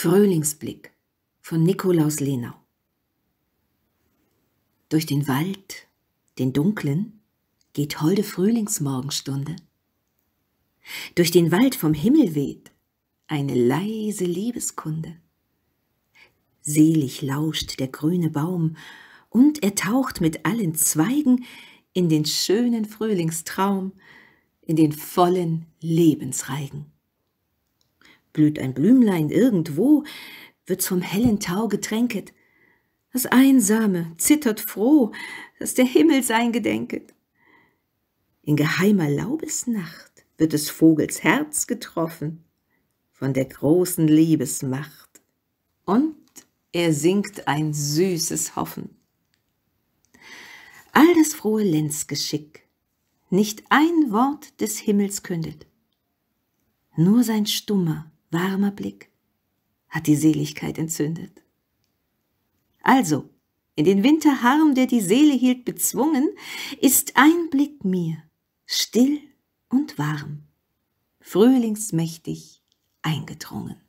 Frühlingsblick von Nikolaus Lenau. Durch den Wald, den dunklen, geht holde Frühlingsmorgenstunde. Durch den Wald vom Himmel weht eine leise Liebeskunde. Selig lauscht der grüne Baum und er taucht mit allen Zweigen in den schönen Frühlingstraum, in den vollen Lebensreigen. Blüht ein Blümlein irgendwo, wird's vom hellen Tau getränket. Das Einsame zittert froh, dass der Himmel sein gedenket. In geheimer Laubesnacht wird des Vogels Herz getroffen von der großen Liebesmacht. Und er singt ein süßes Hoffen. All das frohe Lenzgeschick, nicht ein Wort des Himmels kündet, nur sein stummer, warmer Blick hat die Seligkeit entzündet. Also, in den Winterharm, der die Seele hielt, bezwungen, ist ein Blick mir still und warm, frühlingsmächtig eingedrungen.